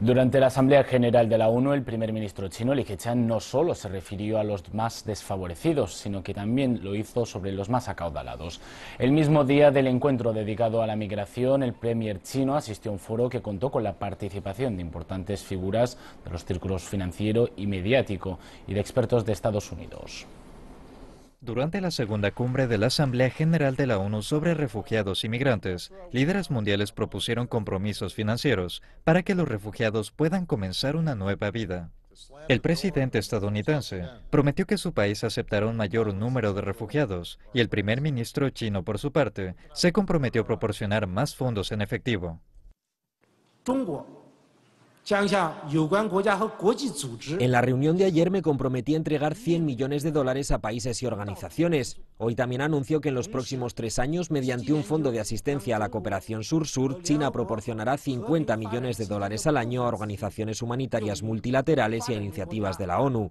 Durante la Asamblea General de la ONU, el primer ministro chino, Li Keqiang, no solo se refirió a los más desfavorecidos, sino que también lo hizo sobre los más acaudalados. El mismo día del encuentro dedicado a la migración, el premier chino asistió a un foro que contó con la participación de importantes figuras de los círculos financiero y mediático y de expertos de Estados Unidos. Durante la segunda cumbre de la Asamblea General de la ONU sobre refugiados y migrantes, líderes mundiales propusieron compromisos financieros para que los refugiados puedan comenzar una nueva vida. El presidente estadounidense prometió que su país aceptará un mayor número de refugiados y el primer ministro chino, por su parte, se comprometió a proporcionar más fondos en efectivo. En la reunión de ayer me comprometí a entregar 100 millones de dólares a países y organizaciones. Hoy también anunció que en los próximos tres años, mediante un fondo de asistencia a la cooperación sur-sur, China proporcionará 50 millones de dólares al año a organizaciones humanitarias multilaterales y a iniciativas de la ONU.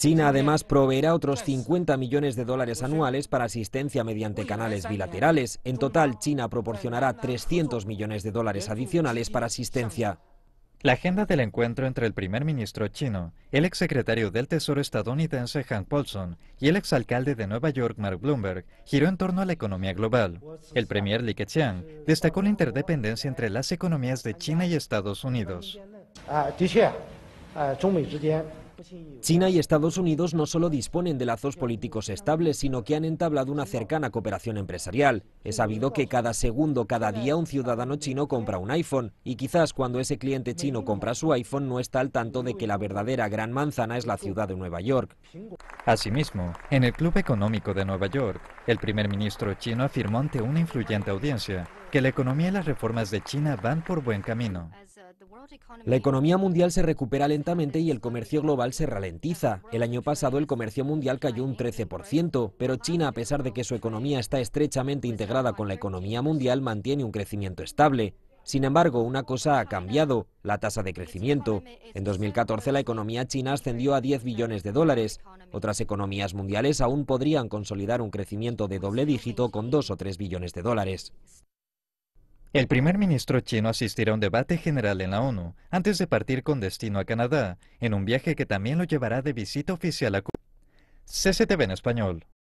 China además proveerá otros 50 millones de dólares anuales para asistencia mediante canales bilaterales. En total, China proporcionará 300 millones de dólares adicionales para asistencia. La agenda del encuentro entre el primer ministro chino, el exsecretario del Tesoro estadounidense Hank Paulson y el exalcalde de Nueva York Mark Bloomberg giró en torno a la economía global. El premier Li Keqiang destacó la interdependencia entre las economías de China y Estados Unidos. Ah, China y Estados Unidos no solo disponen de lazos políticos estables, sino que han entablado una cercana cooperación empresarial. Es sabido que cada segundo, cada día, un ciudadano chino compra un iPhone, y quizás cuando ese cliente chino compra su iPhone no está al tanto de que la verdadera gran manzana es la ciudad de Nueva York. Asimismo, en el Club Económico de Nueva York, el primer ministro chino afirmó ante una influyente audiencia que la economía y las reformas de China van por buen camino. La economía mundial se recupera lentamente y el comercio global se ralentiza. El año pasado el comercio mundial cayó un 13%, pero China, a pesar de que su economía está estrechamente integrada con la economía mundial, mantiene un crecimiento estable. Sin embargo, una cosa ha cambiado, la tasa de crecimiento. En 2014 la economía china ascendió a 10 billones de dólares. Otras economías mundiales aún podrían consolidar un crecimiento de doble dígito con 2 o 3 billones de dólares. El primer ministro chino asistirá a un debate general en la ONU antes de partir con destino a Canadá, en un viaje que también lo llevará de visita oficial a Cuba. CCTV en español.